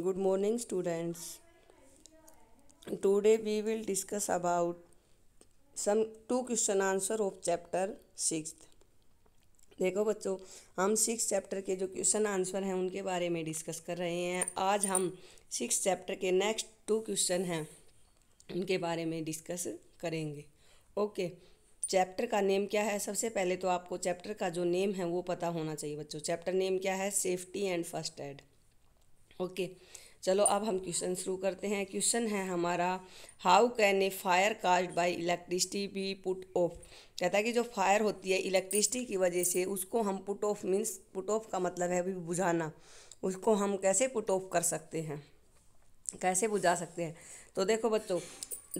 good morning students today we will discuss about some two question answer of chapter six देखो बच्चों हम six chapter के जो question answer हैं उनके बारे में डिस्कस कर रहे हैं आज हम सिक्स चैप्टर के नेक्स्ट टू क्वेश्चन हैं उनके बारे में डिस्कस करेंगे ओके चैप्टर का नेम क्या है सबसे पहले तो आपको चैप्टर का जो नेम है वो पता होना चाहिए बच्चों चैप्टर नेम क्या है safety and first aid okay चलो अब हम क्वेश्चन शुरू करते हैं क्वेश्चन है हमारा how can a fire caused by electricity be put off कहता है कि जो फायर होती है इलेक्ट्रिसिटी की वजह से उसको हम put off means put off का मतलब है अभी बुझाना उसको हम कैसे पुट ऑफ कर सकते हैं कैसे बुझा सकते हैं तो देखो बच्चों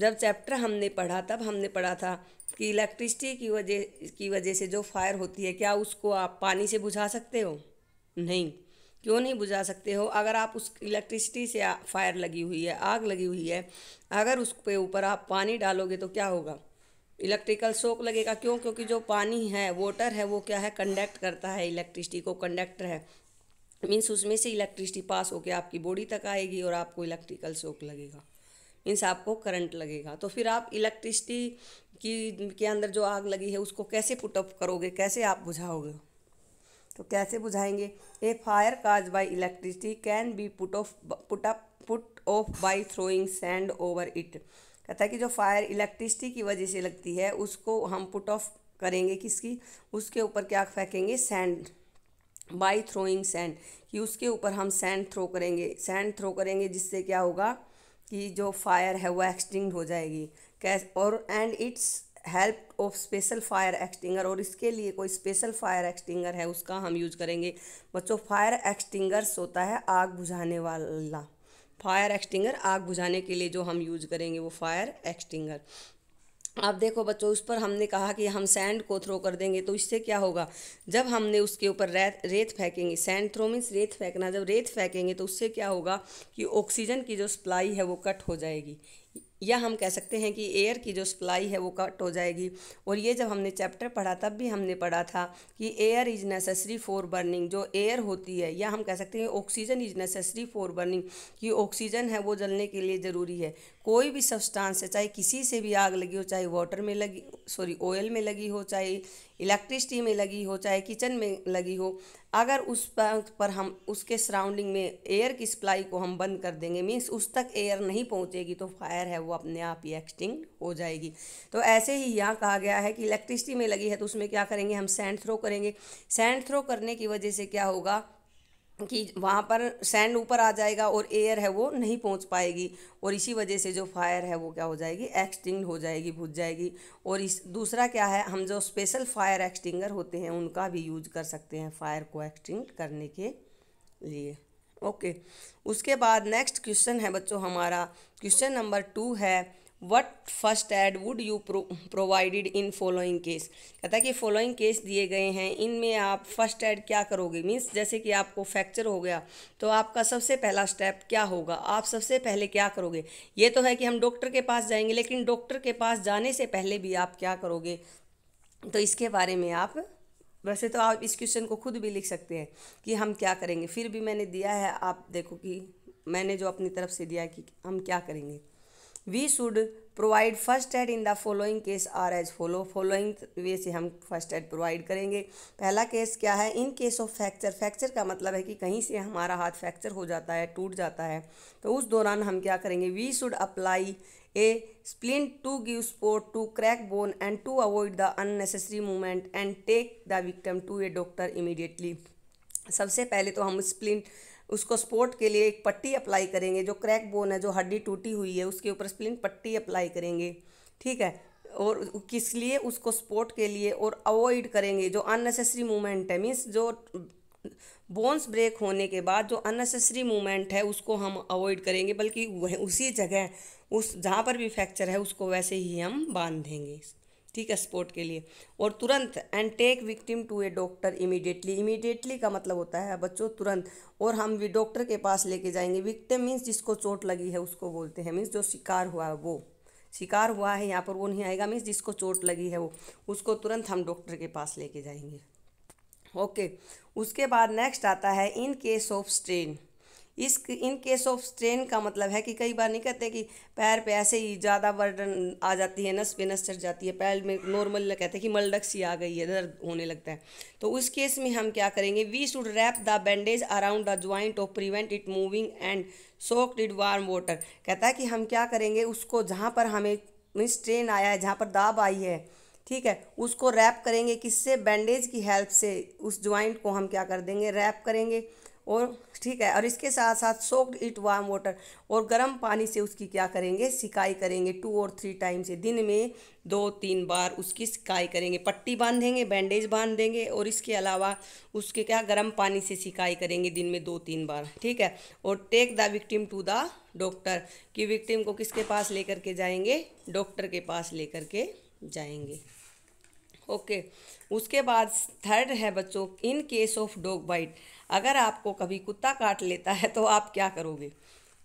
जब चैप्टर हमने पढ़ा तब हमने पढ़ा था कि इलेक्ट्रिसिटी की वजह की वजह से जो फायर होती है क्या उसको आप पानी से बुझा सकते हो नहीं क्यों नहीं बुझा सकते हो अगर आप उस इलेक्ट्रिसिटी से फायर लगी हुई है आग लगी हुई है अगर उसके ऊपर आप पानी डालोगे तो क्या होगा इलेक्ट्रिकल शोक लगेगा क्यों क्योंकि जो पानी है वाटर है वो क्या है कंडक्ट करता है इलेक्ट्रिसिटी को कंडक्टर है मीन्स उसमें से इलेक्ट्रिसिटी पास होकर आपकी बॉडी तक आएगी और आपको इलेक्ट्रिकल शोक लगेगा मीन्स आपको करंट लगेगा तो फिर आप इलेक्ट्रिसिटी की के अंदर जो आग लगी है उसको कैसे पुटअप करोगे कैसे आप बुझाओगे तो कैसे बुझाएंगे a fire cause by electricity can be put off put up put off by throwing sand over it कहता है कि जो फायर इलेक्ट्रिसिटी की वजह से लगती है उसको हम पुट ऑफ करेंगे किसकी उसके ऊपर क्या फेंकेंगे सैंड बाय थ्रोइंग सैंड कि उसके ऊपर हम सैंड थ्रो करेंगे सैंड थ्रो करेंगे जिससे क्या होगा कि जो फायर है वो एक्सटिंग हो जाएगी कैस और and it's help of special fire extinguisher और इसके लिए कोई स्पेशल फायर एक्सटिंगर है उसका हम यूज करेंगे बच्चों फायर एक्सटिंगर्स होता है आग बुझाने वाला फायर एक्सटिंगर आग बुझाने के लिए जो हम यूज करेंगे वो फायर एक्सटिंगर अब देखो बच्चों उस पर हमने कहा कि हम सैंड को थ्रो कर देंगे तो इससे क्या होगा जब हमने उसके ऊपर रेत रेत फेंकेंगे सैंड थ्रो मीन्स रेत फेंकना जब रेत फेंकेंगे तो उससे क्या होगा कि ऑक्सीजन की जो सप्लाई है वो कट हो जाएगी या हम कह सकते हैं कि एयर की जो सप्लाई है वो कट हो जाएगी और ये जब हमने चैप्टर पढ़ा तब भी हमने पढ़ा था कि air is necessary for burning जो एयर होती है या हम कह सकते हैं oxygen is necessary for burning कि ऑक्सीजन है वो जलने के लिए ज़रूरी है कोई भी सब्सटांस है चाहे किसी से भी आग लगी हो चाहे वाटर में लगी सॉरी ऑयल में लगी हो चाहे इलेक्ट्रिसिटी में लगी हो चाहे किचन में लगी हो अगर उस पर हम उसके सराउंडिंग में एयर की सप्लाई को हम बंद कर देंगे मीन्स उस तक एयर नहीं पहुंचेगी तो फायर है वो अपने आप ही एक्सटिंग हो जाएगी तो ऐसे ही यहाँ कहा गया है कि इलेक्ट्रिसिटी में लगी है तो उसमें क्या करेंगे हम सैंड थ्रो करेंगे सैंड थ्रो करने की वजह से क्या होगा कि वहाँ पर सैंड ऊपर आ जाएगा और एयर है वो नहीं पहुँच पाएगी और इसी वजह से जो फायर है वो क्या हो जाएगी एक्सटिंग हो जाएगी भुज जाएगी और इस दूसरा क्या है हम जो स्पेशल फायर एक्सटिंगर होते हैं उनका भी यूज कर सकते हैं फायर को एक्सटिंग करने के लिए ओके उसके बाद नेक्स्ट क्वेश्चन है बच्चों हमारा क्वेश्चन नंबर टू है what first aid would you provided in following case कहता है कि फॉलोइंग केस दिए गए हैं इनमें आप फर्स्ट एड क्या करोगे मीन्स जैसे कि आपको फ्रैक्चर हो गया तो आपका सबसे पहला स्टेप क्या होगा आप सबसे पहले क्या करोगे ये तो है कि हम डॉक्टर के पास जाएंगे लेकिन डॉक्टर के पास जाने से पहले भी आप क्या करोगे तो इसके बारे में आप वैसे तो आप इस क्वेश्चन को खुद भी लिख सकते हैं कि हम क्या करेंगे फिर भी मैंने दिया है आप देखो कि मैंने जो अपनी तरफ से दिया कि हम क्या करेंगे we should provide first aid in the following case are as follow following way से हम फर्स्ट एड प्रोवाइड करेंगे पहला केस क्या है in case of fracture fracture का मतलब है कि कहीं से हमारा हाथ फ्रैक्चर हो जाता है टूट जाता है तो उस दौरान हम क्या करेंगे we should apply a splint to give support to crack bone and to avoid the unnecessary movement and take the victim to a doctor immediately सबसे पहले तो हम स्प्लिंट उसको सपोर्ट के लिए एक पट्टी अप्लाई करेंगे जो क्रैक बोन है जो हड्डी टूटी हुई है उसके ऊपर स्प्लिन पट्टी अप्लाई करेंगे ठीक है और किस लिए उसको सपोर्ट के लिए और अवॉइड करेंगे जो अननेसेसरी मूवमेंट है मीन्स जो बोन्स ब्रेक होने के बाद जो अननेसेसरी मूवमेंट है उसको हम अवॉइड करेंगे बल्कि वह उसी जगह उस जहाँ पर भी फ्रैक्चर है उसको वैसे ही हम बांध देंगे ठीक है स्पोर्ट के लिए और तुरंत and take victim to a doctor immediately immediately का मतलब होता है बच्चों तुरंत और हम डॉक्टर के पास लेके जाएंगे विक्टिम मीन्स जिसको चोट लगी है उसको बोलते हैं मीन्स जो शिकार हुआ है वो शिकार हुआ है यहाँ पर वो नहीं आएगा मीन्स जिसको चोट लगी है वो उसको तुरंत हम डॉक्टर के पास लेके जाएंगे ओके okay. उसके बाद नेक्स्ट आता है इन केस ऑफ स्ट्रेन इस इन केस ऑफ स्ट्रेन का मतलब है कि कई बार नहीं कहते कि पैर पे ऐसे ही ज़्यादा बर्डन आ जाती है नस पे नस चढ़ जाती है पैर में नॉर्मल कहते हैं कि मलडक्स ही आ गई है दर्द होने लगता है तो उस केस में हम क्या करेंगे we should wrap the bandage around the joint of prevent it moving and soaked it warm water कहता है कि हम क्या करेंगे उसको जहाँ पर हमें मीन्स स्ट्रेन आया है जहाँ पर दाब आई है ठीक है उसको रैप करेंगे किससे बैंडेज की हेल्प से उस ज्वाइंट को हम क्या कर देंगे रैप करेंगे और ठीक है और इसके साथ साथ सोक्ड इट वार्म वाटर और गर्म पानी से उसकी क्या करेंगे सिकाई करेंगे टू और थ्री टाइम से दिन में दो तीन बार उसकी सिकाई करेंगे पट्टी बांधेंगे बैंडेज बांध देंगे और इसके अलावा उसके क्या गर्म पानी से सिकाई करेंगे दिन में दो तीन बार ठीक है और take the victim to the doctor कि विक्टिम को किसके पास लेकर के जाएंगे डॉक्टर के पास लेकर के जाएंगे ओके उसके बाद थर्ड है बच्चों in case of dog bite अगर आपको कभी कुत्ता काट लेता है तो आप क्या करोगे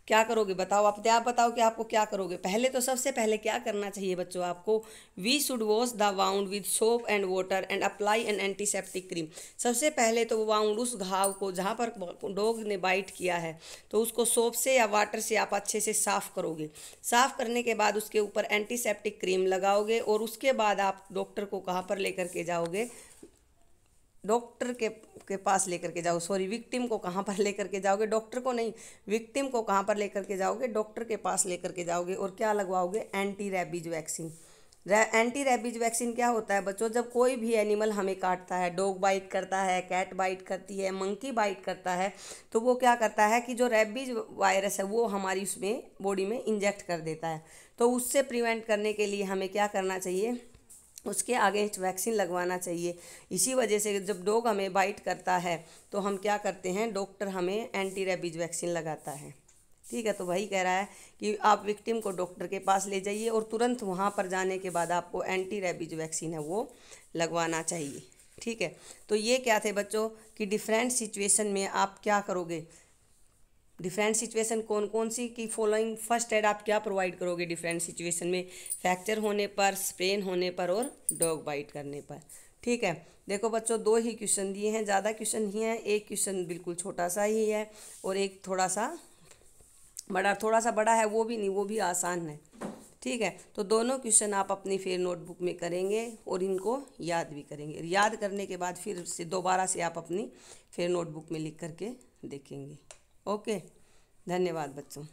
क्या करोगे बताओ आप तो आप बताओ कि आपको क्या करोगे पहले तो सबसे पहले क्या करना चाहिए बच्चों आपको we should wash the wound with soap and water and apply an antiseptic cream सबसे पहले तो वो वाउंड उस घाव को जहाँ पर डॉग ने बाइट किया है तो उसको सोप से या वाटर से आप अच्छे से साफ़ करोगे साफ़ करने के बाद उसके ऊपर एंटीसेप्टिक क्रीम लगाओगे और उसके बाद आप डॉक्टर को कहाँ पर लेकर के जाओगे डॉक्टर के के पास लेकर के जाओ सॉरी विक्टिम को कहाँ पर लेकर के जाओगे डॉक्टर को नहीं विक्टिम को कहाँ पर लेकर के जाओगे डॉक्टर के पास लेकर के जाओगे और क्या लगवाओगे anti rabies vaccine anti rabies vaccine क्या होता है बच्चों जब कोई भी एनिमल हमें काटता है डॉग बाइट करता है कैट बाइट करती है मंकी बाइट करता है तो वो क्या करता है कि जो रेबीज वायरस है वो हमारी उसमें बॉडी में इंजेक्ट कर देता है तो उससे प्रिवेंट करने के लिए हमें क्या करना चाहिए उसके आगे वैक्सीन लगवाना चाहिए इसी वजह से जब डॉग हमें बाइट करता है तो हम क्या करते हैं डॉक्टर हमें एंटी रेबीज वैक्सीन लगाता है ठीक है तो वही कह रहा है कि आप विक्टिम को डॉक्टर के पास ले जाइए और तुरंत वहाँ पर जाने के बाद आपको एंटी रेबीज वैक्सीन है वो लगवाना चाहिए ठीक है तो ये क्या थे बच्चों कि डिफरेंट सिचुएशन में आप क्या करोगे डिफरेंट सिचुएशन कौन कौन सी की फॉलोइंग फर्स्ट एड आप क्या प्रोवाइड करोगे डिफरेंट सिचुएशन में फ्रैक्चर होने पर स्प्रेन होने पर और डॉग बाइट करने पर ठीक है देखो बच्चों दो ही क्वेश्चन दिए हैं ज़्यादा क्वेश्चन ही हैं एक क्वेश्चन बिल्कुल छोटा सा ही है और एक थोड़ा सा बड़ा थोड़ा सा बड़ा है वो भी नहीं वो भी आसान है ठीक है तो दोनों क्वेश्चन आप अपनी फिर नोटबुक में करेंगे और इनको याद भी करेंगे याद करने के बाद फिर से दोबारा से आप अपनी फिर नोटबुक में लिख करके देखेंगे ओके धन्यवाद बच्चों